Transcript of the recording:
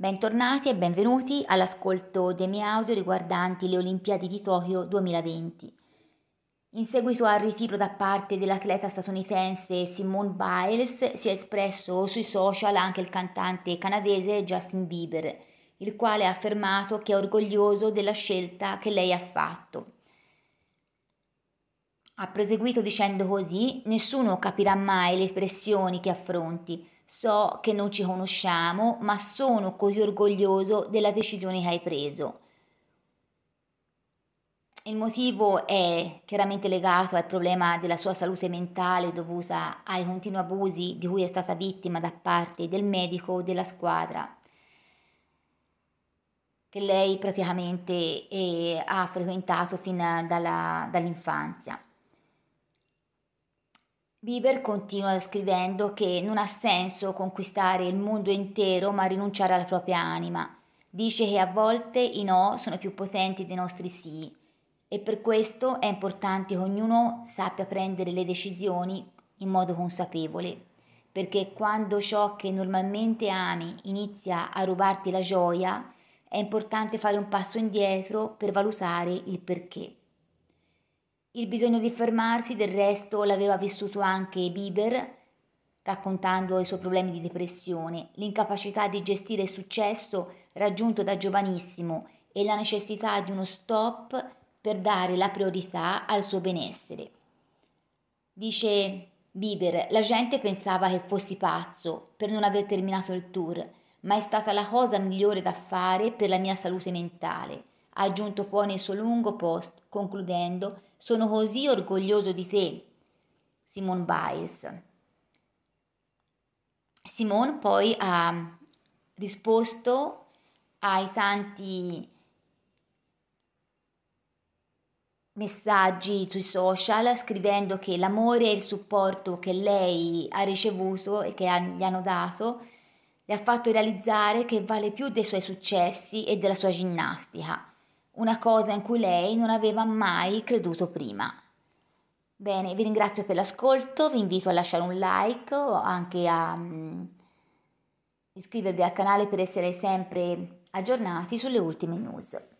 Bentornati e benvenuti all'ascolto dei miei audio riguardanti le Olimpiadi di Tokyo 2020. In seguito al ritiro da parte dell'atleta statunitense Simone Biles si è espresso sui social anche il cantante canadese Justin Bieber, il quale ha affermato che è orgoglioso della scelta che lei ha fatto. Ha proseguito dicendo così, nessuno capirà mai le pressioni che affronti, So che non ci conosciamo, ma sono così orgoglioso della decisione che hai preso. Il motivo è chiaramente legato al problema della sua salute mentale dovuta ai continui abusi di cui è stata vittima da parte del medico della squadra, che lei praticamente eh, ha frequentato fin dalla, dall'infanzia. Bieber continua scrivendo che non ha senso conquistare il mondo intero ma rinunciare alla propria anima. Dice che a volte i no sono più potenti dei nostri sì e per questo è importante che ognuno sappia prendere le decisioni in modo consapevole, perché quando ciò che normalmente ami inizia a rubarti la gioia, è importante fare un passo indietro per valutare il perché. Il bisogno di fermarsi del resto l'aveva vissuto anche Bieber, raccontando i suoi problemi di depressione, l'incapacità di gestire il successo raggiunto da giovanissimo e la necessità di uno stop per dare la priorità al suo benessere. Dice Bieber, la gente pensava che fossi pazzo per non aver terminato il tour, ma è stata la cosa migliore da fare per la mia salute mentale ha aggiunto poi nel suo lungo post, concludendo, sono così orgoglioso di te, Simone Biles. Simone poi ha risposto ai tanti messaggi sui social scrivendo che l'amore e il supporto che lei ha ricevuto e che gli hanno dato le ha fatto realizzare che vale più dei suoi successi e della sua ginnastica una cosa in cui lei non aveva mai creduto prima. Bene, vi ringrazio per l'ascolto, vi invito a lasciare un like o anche a mm, iscrivervi al canale per essere sempre aggiornati sulle ultime news.